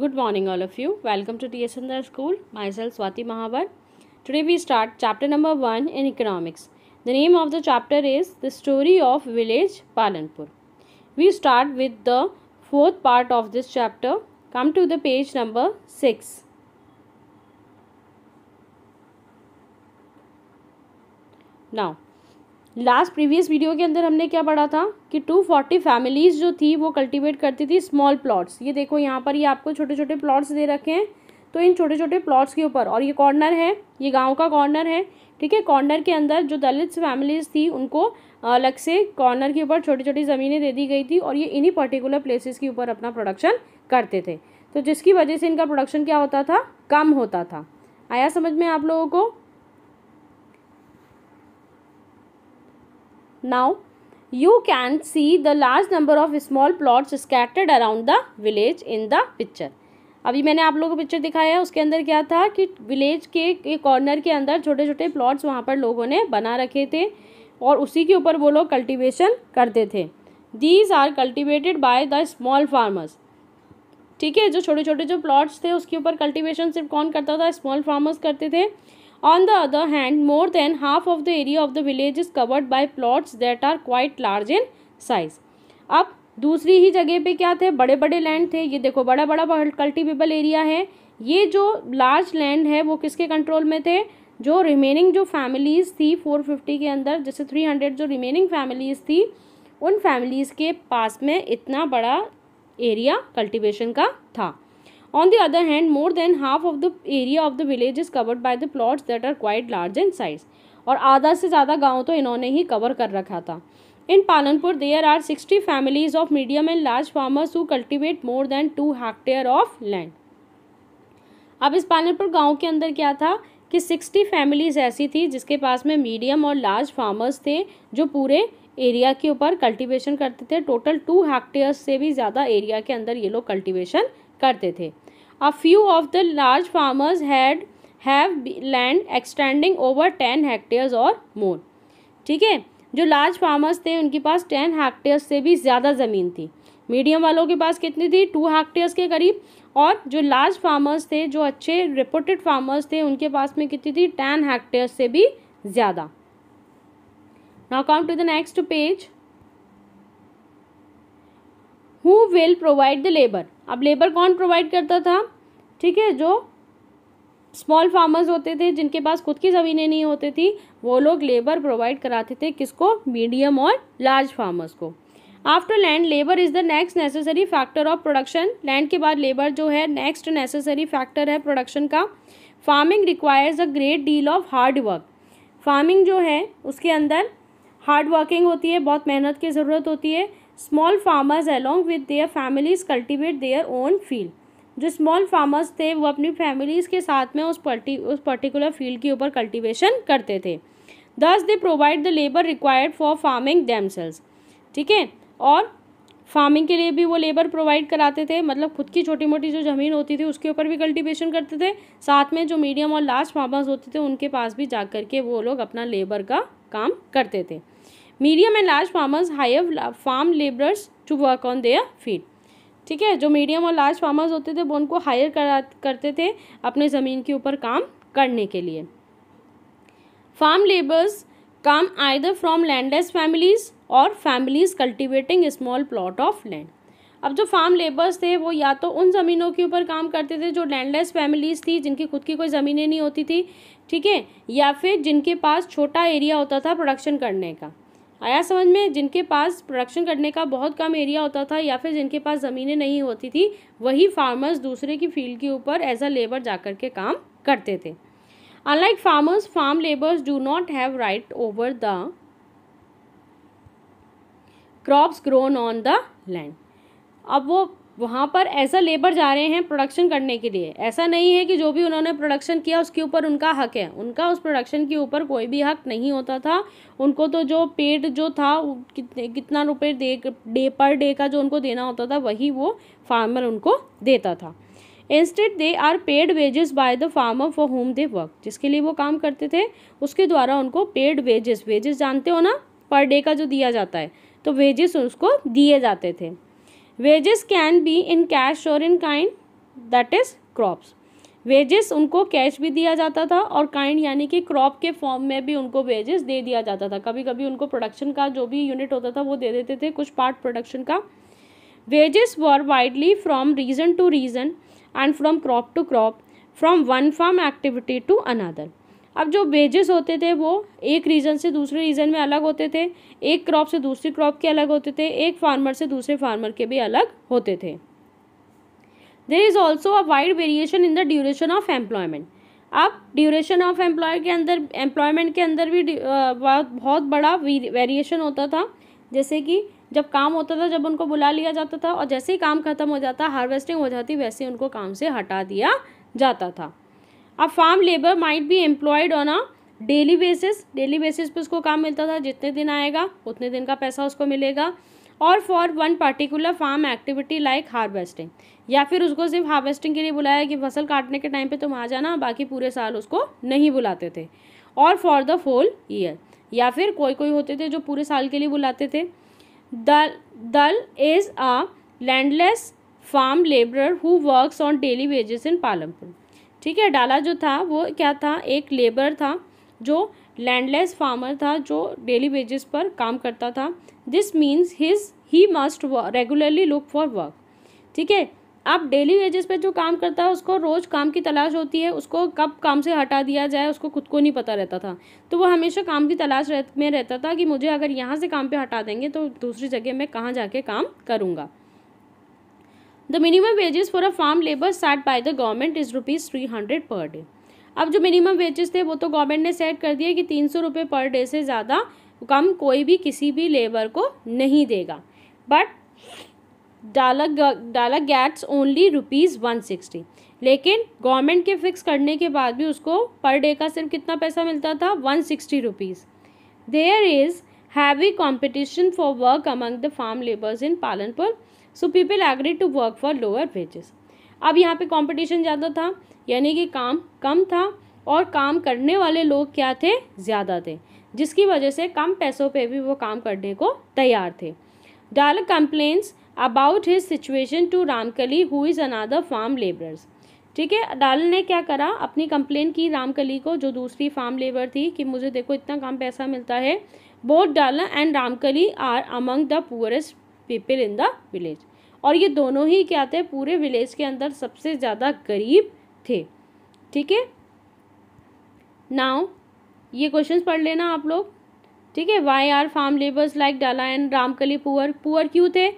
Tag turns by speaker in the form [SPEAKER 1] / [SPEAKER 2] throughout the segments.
[SPEAKER 1] Good morning all of you. Welcome to T.S. School. Myself Swati Mahavar. Today we start chapter number 1 in economics. The name of the chapter is The Story of Village Palanpur. We start with the fourth part of this chapter. Come to the page number 6. Now last previous video के अंदर हमने क्या पढ़ा था कि to forty families जो थी वो कल्टीवेट करती थी स्मॉल प्लॉट्स ये देखो यहाँ पर ये आपको छोटे छोटे प्लॉट्स दे रखे हैं तो इन छोटे छोटे प्लॉट्स के ऊपर और ये कॉर्नर है ये गांव का कॉर्नर है ठीक है कॉर्नर के अंदर जो दलित फैमिलीज़ थी उनको अलग से कॉर्नर के ऊपर छोटी छोटी ज़मीनें दे दी गई थी और ये इन्हीं पर्टिकुलर प्लेसेस के ऊपर अपना प्रोडक्शन करते थे तो जिसकी वजह से इनका प्रोडक्शन क्या होता था कम होता था आया समझ में आप लोगों को Now you can see the large number of small plots scattered around the village in the picture. अभी मैंने आप लोगों को पिक्चर दिखाया है उसके अंदर क्या था कि विलेज के कॉर्नर के अंदर छोटे छोटे प्लॉट्स वहाँ पर लोगों ने बना रखे थे और उसी के ऊपर वो लोग कल्टिवेशन करते थे these are cultivated by the small farmers ठीक है जो छोटे छोटे जो प्लॉट्स थे उसके ऊपर कल्टिवेशन सिर्फ कौन करता था स्मॉल फार्मर्स करते थे On the other hand, more than half of the area of the village is covered by plots that are quite large in size. अब दूसरी ही जगह पे क्या थे बड़े बड़े लैंड थे ये देखो बड़ा बड़ा कल्टिवेबल एरिया है ये जो लार्ज लैंड है वो किसके कंट्रोल में थे जो रिमेनिंग जो फैमिलीज़ थी फोर फिफ्टी के अंदर जैसे थ्री हंड्रेड जो रिमेनिंग फैमिलीज़ थी उन फैमिलीज़ के पास में इतना बड़ा एरिया कल्टिवेशन का था on the other hand more than half of the area of the village is covered by the plots that are quite large in size. और आधा से ज़्यादा गाँव तो इन्होंने ही कवर कर रखा था in Palanpur there are sixty families of medium and large farmers who cultivate more than two hectare of land अब इस पालनपुर गांव के अंदर क्या था कि सिक्सटी फैमिलीज ऐसी थी जिसके पास में मीडियम और लार्ज फार्मर्स थे जो पूरे एरिया के ऊपर कल्टीवेशन करते थे टोटल टू हेक्टेयर से भी ज़्यादा एरिया के अंदर ये लोग कल्टिवेशन करते थे a few of the large farmers had have land extending over ten hectares और मोर ठीक है जो लार्ज फार्मर्स थे उनके पास टेन हेक्टेयर्स से भी ज़्यादा ज़मीन थी मीडियम वालों के पास कितनी थी टू हेक्टेयर्स के करीब और जो लार्ज फार्मर्स थे जो अच्छे रिपोर्टेड फार्मर्स थे उनके पास में कितनी थी टेन हेक्टेयर्स से भी ज़्यादा now come to the next page who will provide the labour अब लेबर कौन प्रोवाइड करता था ठीक है जो स्मॉल फार्मर्स होते थे जिनके पास खुद की ज़मीनें नहीं होती थी वो लोग लेबर प्रोवाइड कराते थे किसको मीडियम और लार्ज फार्मर्स को after land labour is the next necessary factor of production land के बाद लेबर जो है नेक्स्ट नेसेसरी फैक्टर है प्रोडक्शन का farming requires a great deal of hard work farming जो है उसके अंदर हार्ड वर्किंग होती है बहुत मेहनत की ज़रूरत होती है small farmers along with their families cultivate their own field जो स्मॉल फार्मर्स थे वो अपनी फैमिलीज़ के साथ में उस पर्टी उस पर्टिकुलर फील्ड के ऊपर कल्टिवेशन करते थे thus they provide the labour required for farming themselves ठीक है और फार्मिंग के लिए भी वो लेबर प्रोवाइड कराते थे मतलब खुद की छोटी मोटी जो ज़मीन होती थी उसके ऊपर भी कल्टीवेशन करते थे साथ में जो मीडियम और लार्ज फार्मर्स होते थे उनके पास भी जा कर के वो लोग अपना लेबर का काम करते थे medium and large farmers hire farm labourers to work on their field ठीक है जो मीडियम और लार्ज फार्मर्स होते थे वो उनको हायर करा करते थे अपने ज़मीन के ऊपर काम करने के लिए farm labours come either from landless families और families cultivating small plot of land अब जो फार्म लेबर्स थे वो या तो उन ज़मीनों के ऊपर काम करते थे जो लैंडलेस फैमिलीज़ थी जिनकी खुद की कोई ज़मीनें नहीं होती थी ठीक है या फिर जिनके पास छोटा एरिया होता था प्रोडक्शन करने का आया समझ में जिनके पास प्रोडक्शन करने का बहुत कम एरिया होता था या फिर जिनके पास ज़मीनें नहीं होती थी वही फार्मर्स दूसरे की फील्ड के ऊपर एज अ लेबर जाकर के काम करते थे unlike farmers farm labours do not have right over the crops grown on the land अब वो वहाँ पर ऐसा लेबर जा रहे हैं प्रोडक्शन करने के लिए ऐसा नहीं है कि जो भी उन्होंने प्रोडक्शन किया उसके ऊपर उनका हक है उनका उस प्रोडक्शन के ऊपर कोई भी हक नहीं होता था उनको तो जो पेड जो था कितने कितना रुपये दे डे पर डे का जो उनको देना होता था वही वो फार्मर उनको देता था instead they are paid wages by the farmer for whom they work जिसके लिए वो काम करते थे उसके द्वारा उनको पेड वेजेस वेजेस जानते हो ना पर डे का जो दिया जाता है तो वेजेस उसको दिए जाते थे wages can be in cash और in kind that is crops wages उनको कैश भी दिया जाता था और काइंड यानी कि क्रॉप के फॉर्म में भी उनको वेजेस दे दिया जाता था कभी कभी उनको प्रोडक्शन का जो भी यूनिट होता था वो दे देते थे कुछ पार्ट प्रोडक्शन का wages were widely from reason to reason and from crop to crop from one farm activity to another अब जो बेजेस होते थे वो एक रीजन से दूसरे रीजन में अलग होते थे एक क्रॉप से दूसरी क्रॉप के अलग होते थे एक फार्मर से दूसरे फार्मर के भी अलग होते थे there is also a wide variation in the duration of employment अब ड्यूरेशन ऑफ एम्प्लॉय के अंदर एम्प्लॉयमेंट के अंदर भी बहुत बहुत बड़ा वेरिएशन होता था जैसे कि जब काम होता था जब उनको बुला लिया जाता था और जैसे ही काम खत्म हो जाता हार्वेस्टिंग हो जाती वैसे उनको काम से हटा दिया जाता था अब farm labour might be employed on a daily basis daily basis पे उसको काम मिलता था जितने दिन आएगा उतने दिन का पैसा उसको मिलेगा और for one particular farm activity like harvesting या फिर उसको सिर्फ हार्वेस्टिंग के लिए बुलाया कि फसल काटने के टाइम पे तुम आ जाना बाकी पूरे साल उसको नहीं बुलाते थे और फॉर द होल ईयर या फिर कोई कोई होते थे जो पूरे साल के लिए बुलाते थे Dala Dala is a landless farm labourer who works on daily wages in Palampur ठीक है डाला जो था वो क्या था एक लेबर था जो लैंडलेस फार्मर था जो डेली बेजिस पर काम करता था this means his he must regularly look for work ठीक है अब डेली वेजेस पर जो काम करता है उसको रोज़ काम की तलाश होती है उसको कब काम से हटा दिया जाए उसको खुद को नहीं पता रहता था तो वो हमेशा काम की तलाश में रहता था कि मुझे अगर यहाँ से काम पे हटा देंगे तो दूसरी जगह मैं कहाँ जाके काम करूँगा the minimum wages for a farm labour set by the government is rupees three hundred per day अब जो मिनिमम वेजेस थे वो तो गवर्नमेंट ने सेट कर दिया कि तीन सौ रुपये पर डे से ज़्यादा कम कोई भी किसी भी लेबर को नहीं देगा but Dala Dala gets only rupees one sixty लेकिन गवर्नमेंट के फिक्स करने के बाद भी उसको पर डे का सिर्फ कितना पैसा मिलता था one sixty rupees there is heavy competition for work among the farm labours in Palanpur so people agree to work for lower wages अब यहाँ पे कंपटीशन ज़्यादा था यानी कि काम कम था और काम करने वाले लोग क्या थे ज़्यादा थे जिसकी वजह से कम पैसों पे भी वो काम करने को तैयार थे Dala complains about his situation to Ramkali who is another farm labourers ठीक है डाल ने क्या करा अपनी कंप्लेन की रामकली को जो दूसरी फार्म लेबर थी कि मुझे देखो इतना कम पैसा मिलता है both Dala and Ramkali are among the poorest people in the village और ये दोनों ही क्या थे पूरे विलेज के अंदर सबसे ज़्यादा गरीब थे ठीक है नाउ ये क्वेश्चंस पढ़ लेना आप लोग ठीक है why are farm labours like Dala and Ramkali poor poor क्यों थे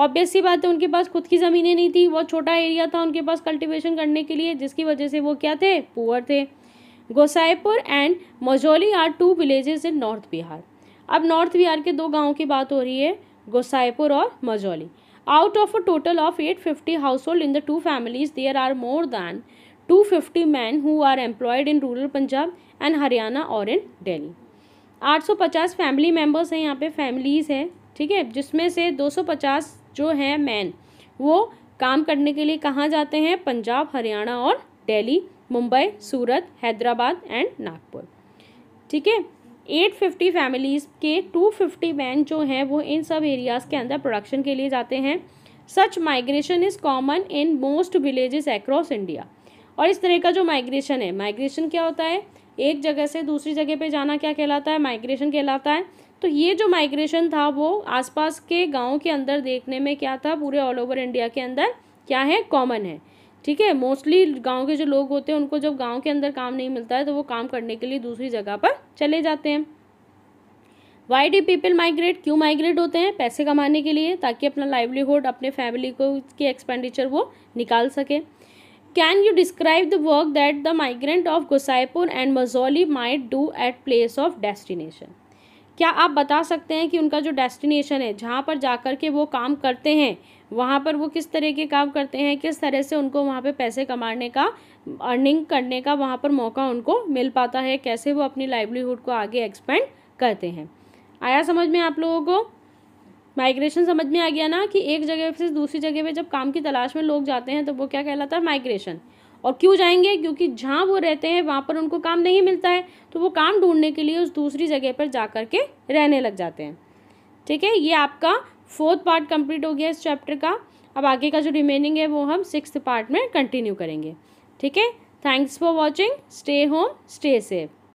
[SPEAKER 1] ऑब्वियस सी बात है उनके पास खुद की ज़मीनें नहीं थी बहुत छोटा एरिया था उनके पास कल्टिवेशन करने के लिए जिसकी वजह से वो क्या थे पुअर थे Gosaipur and Majauli are two villages in north Bihar अब नॉर्थ बिहार के दो गाँव की बात हो रही है गोसाईपुर और Majauli out of a total of eight fifty household in the two families there are more than two fifty man who are employed in rural Punjab and Haryana और इन डेली आठ सौ पचास फैमिली मेम्बर्स हैं यहाँ पे फैमिलीज हैं ठीक है जिसमें से दो सौ पचास जो हैं मैन वो काम करने के लिए कहाँ जाते हैं पंजाब हरियाणा और डेली मुंबई सूरत हैदराबाद एंड नागपुर ठीक है 850 फैमिलीज़ के 250 मैन जो हैं वो इन सब एरियाज़ के अंदर प्रोडक्शन के लिए जाते हैं such migration is common in most villages across India और इस तरह का जो माइग्रेशन है माइग्रेशन क्या होता है एक जगह से दूसरी जगह पे जाना क्या कहलाता है माइग्रेशन कहलाता है तो ये जो माइग्रेशन था वो आसपास के गाँव के अंदर देखने में क्या था पूरे ऑल ओवर इंडिया के अंदर क्या है कॉमन है ठीक है मोस्टली गांव के जो लोग होते हैं उनको जब गांव के अंदर काम नहीं मिलता है तो वो काम करने के लिए दूसरी जगह पर चले जाते हैं वाई डी पीपल माइग्रेट क्यों माइग्रेट होते हैं पैसे कमाने के लिए ताकि अपना लाइवलीहुड अपने फैमिली को की एक्सपेंडिचर वो निकाल सके can you describe the work that the migrant of Gosaipur and Majauli might do at place of destination क्या आप बता सकते हैं कि उनका जो डेस्टिनेशन है जहाँ पर जाकर के वो काम करते हैं वहाँ पर वो किस तरह के काम करते हैं किस तरह से उनको वहाँ पे पैसे कमाने का अर्निंग करने का वहाँ पर मौका उनको मिल पाता है कैसे वो अपनी लाइवलीहुड को आगे एक्सपेंड करते हैं आया समझ में आप लोगों को माइग्रेशन समझ में आ गया ना कि एक जगह से दूसरी जगह पे जब काम की तलाश में लोग जाते हैं तो वो क्या कहलाता है माइग्रेशन और क्यों जाएंगे क्योंकि जहाँ वो रहते हैं वहाँ पर उनको काम नहीं मिलता है तो वो काम ढूंढने के लिए उस दूसरी जगह पर जा कर के रहने लग जाते हैं ठीक है ये आपका फोर्थ पार्ट कंप्लीट हो गया इस चैप्टर का अब आगे का जो रिमेनिंग है वो हम सिक्स पार्ट में कंटिन्यू करेंगे ठीक है thanks for watching stay home stay safe